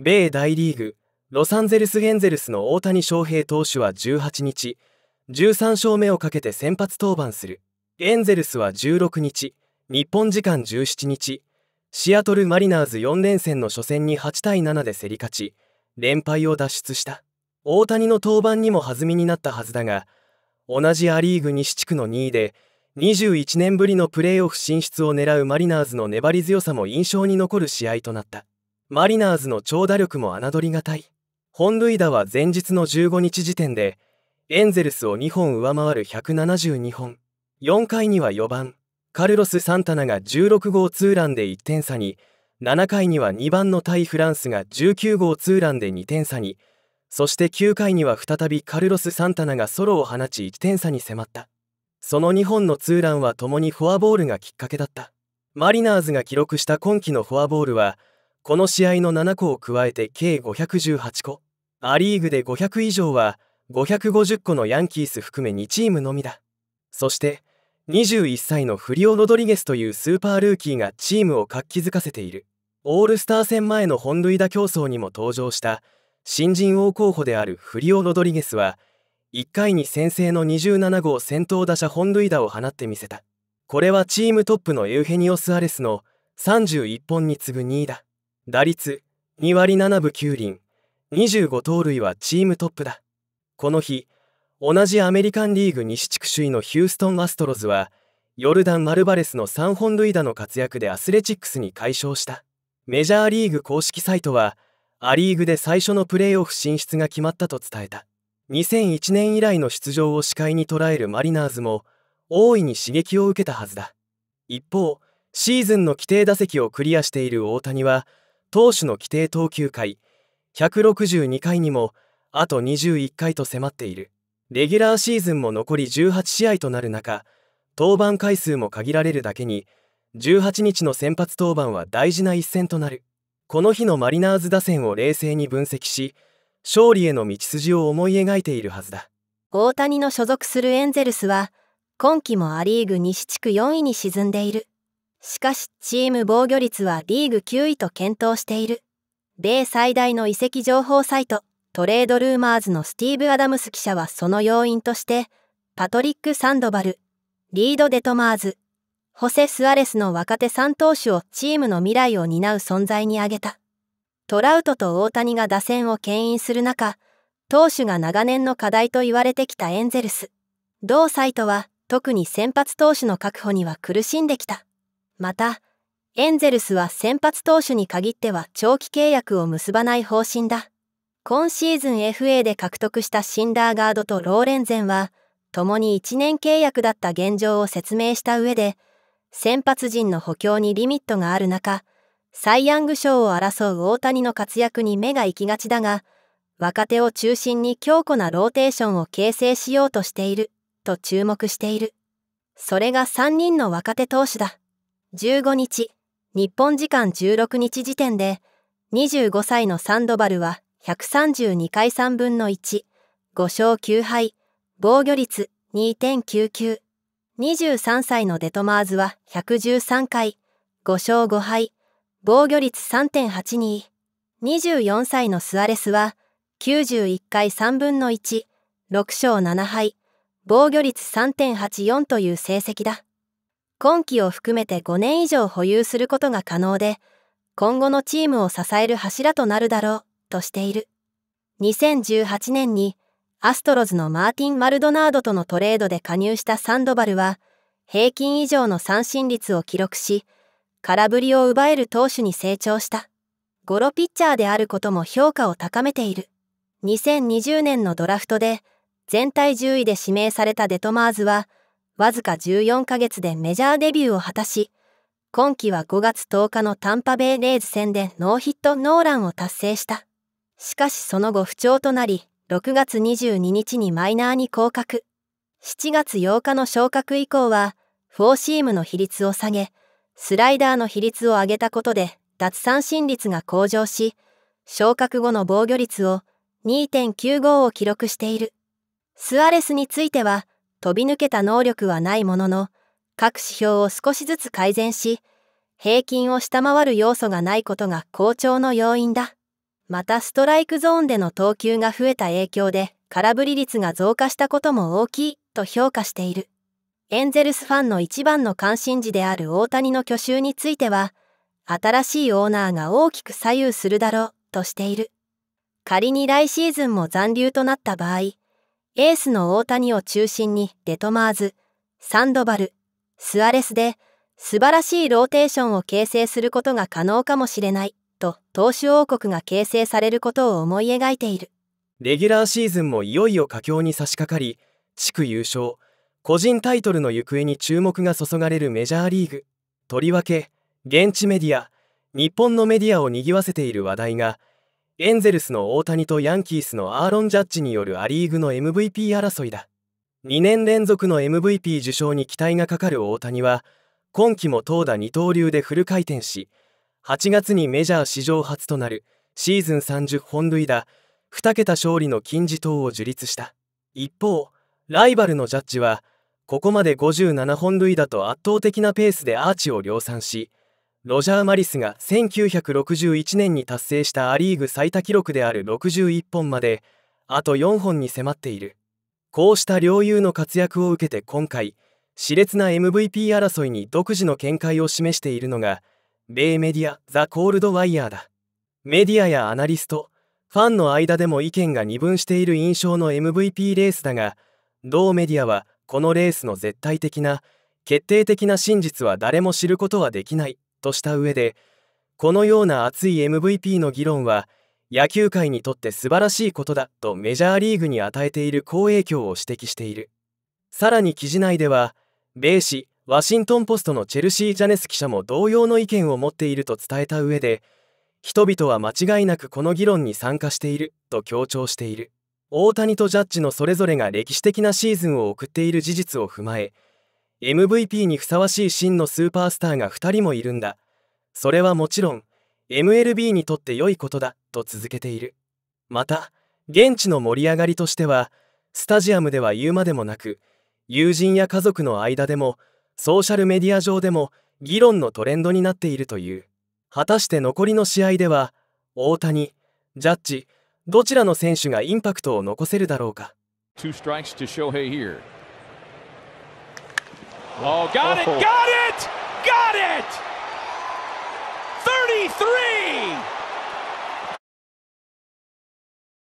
米大リーグロサンゼルス・エンゼルスの大谷翔平投手は18日13勝目をかけて先発登板するエンゼルスは16日日本時間17日シアトル・マリナーズ4連戦の初戦に8対7で競り勝ち連敗を脱出した大谷の登板にも弾みになったはずだが同じア・リーグ西地区の2位で21年ぶりのプレーオフ進出を狙うマリナーズの粘り強さも印象に残る試合となったマリナーズの長打力も侮りがたい本塁打は前日の15日時点でエンゼルスを2本上回る172本4回には4番カルロス・サンタナが16号ツーランで1点差に7回には2番の対フランスが19号ツーランで2点差にそして9回には再びカルロス・サンタナがソロを放ち1点差に迫ったその2本のツーランはともにフォアボールがきっかけだったマリナーズが記録した今季のフォアボールはこの試合の7個を加えて計518個ア・リーグで500以上は550個のヤンキース含め2チームのみだそして21歳のフリオ・ロドリゲスというスーパールーキーがチームを活気づかせているオールスター戦前の本塁打競争にも登場した新人王候補であるフリオ・ロドリゲスは1回に先制の27号先頭打者本塁打を放ってみせたこれはチームトップのエウヘニオス・アレスの31本に次ぐ2位だ打率2割7分9厘25盗塁はチームトップだこの日同じアメリカンリーグ西地区首位のヒューストン・アストロズはヨルダン・マルバレスの3本塁打の活躍でアスレチックスに快勝したメジャーリーグ公式サイトはア・リーグで最初のプレーオフ進出が決まったと伝えた2001年以来の出場を視界に捉えるマリナーズも大いに刺激を受けたはずだ一方シーズンの規定打席をクリアしている大谷は投手の規定投球回162回にもあと21回と迫っているレギュラーシーズンも残り18試合となる中登板回数も限られるだけに18日の先発登板は大事な一戦となるこの日のマリナーズ打線を冷静に分析し勝利への道筋を思い描いているはずだ大谷の所属するエンゼルスは今季もア・リーグ西地区4位に沈んでいる。しかしチーム防御率はリーグ9位と検討している米最大の移籍情報サイトトレードルーマーズのスティーブ・アダムス記者はその要因としてパトリック・サンドバルリード・デトマーズホセ・スアレスの若手3投手をチームの未来を担う存在に挙げたトラウトと大谷が打線を牽引する中投手が長年の課題と言われてきたエンゼルス同サイトは特に先発投手の確保には苦しんできたまた、エンゼルスは先発投手に限っては長期契約を結ばない方針だ。今シーズン FA で獲得したシンダーガードとローレンゼンは、共に1年契約だった現状を説明した上で、先発陣の補強にリミットがある中、サイ・ヤング賞を争う大谷の活躍に目が行きがちだが、若手を中心に強固なローテーションを形成しようとしている、と注目している。それが3人の若手投手だ。15日、日本時間16日時点で、25歳のサンドバルは132回3分の1、5勝9敗、防御率2.99。23歳のデトマーズは113回、5勝5敗、防御率3.82。24歳のスアレスは91回3分の1、6勝7敗、防御率3.84という成績だ。今期を含めて5年以上保有することが可能で、今後のチームを支える柱となるだろう、としている。2018年に、アストロズのマーティン・マルドナードとのトレードで加入したサンドバルは、平均以上の三振率を記録し、空振りを奪える投手に成長した。ゴロピッチャーであることも評価を高めている。2020年のドラフトで、全体10位で指名されたデトマーズは、わずか14ヶ月でメジャーデビューを果たし、今季は5月10日のタンパベイレイズ戦でノーヒットノーランを達成した。しかしその後不調となり、6月22日にマイナーに降格。7月8日の昇格以降は、フォーシームの比率を下げ、スライダーの比率を上げたことで、奪三振率が向上し、昇格後の防御率を2.95を記録している。スアレスについては、飛び抜けた能力はないものの、各指標を少しずつ改善し、平均を下回る要素がないことが好調の要因だ。またストライクゾーンでの投球が増えた影響で空振り率が増加したことも大きいと評価している。エンゼルスファンの一番の関心事である大谷の去就については、新しいオーナーが大きく左右するだろうとしている。仮に来シーズンも残留となった場合、エースの大谷を中心にデトマーズ、サンドバル、スアレスで素晴らしいローテーションを形成することが可能かもしれないと投手王国が形成されることを思い描いているレギュラーシーズンもいよいよ佳境に差し掛かり地区優勝個人タイトルの行方に注目が注がれるメジャーリーグとりわけ現地メディア日本のメディアを賑わせている話題がエンゼルスの大谷とヤンキースのアーロン・ジャッジによるア・リーグの MVP 争いだ2年連続の MVP 受賞に期待がかかる大谷は今季も投打二刀流でフル回転し8月にメジャー史上初となるシーズン30本塁打2桁勝利の金字塔を樹立した一方ライバルのジャッジはここまで57本塁打と圧倒的なペースでアーチを量産しロジャー・マリスが1961年に達成したア・リーグ最多記録である61本まであと4本に迫っているこうした両友の活躍を受けて今回熾烈な MVP 争いに独自の見解を示しているのが米メディアザ・コールド・ワイヤーだメディアやアナリストファンの間でも意見が二分している印象の MVP レースだが同メディアはこのレースの絶対的な決定的な真実は誰も知ることはできないとした上でこのような熱い MVP の議論は野球界にとって素晴らしいことだとメジャーリーグに与えている好影響を指摘しているさらに記事内では米紙ワシントン・ポストのチェルシー・ジャネス記者も同様の意見を持っていると伝えた上で人々は間違いなくこの議論に参加していると強調している大谷とジャッジのそれぞれが歴史的なシーズンを送っている事実を踏まえ MVP にふさわしい真のスーパースターが2人もいるんだそれはもちろん MLB にとって良いことだと続けているまた現地の盛り上がりとしてはスタジアムでは言うまでもなく友人や家族の間でもソーシャルメディア上でも議論のトレンドになっているという果たして残りの試合では大谷ジャッジどちらの選手がインパクトを残せるだろうか Oh, got oh. it, got it, got it! 33!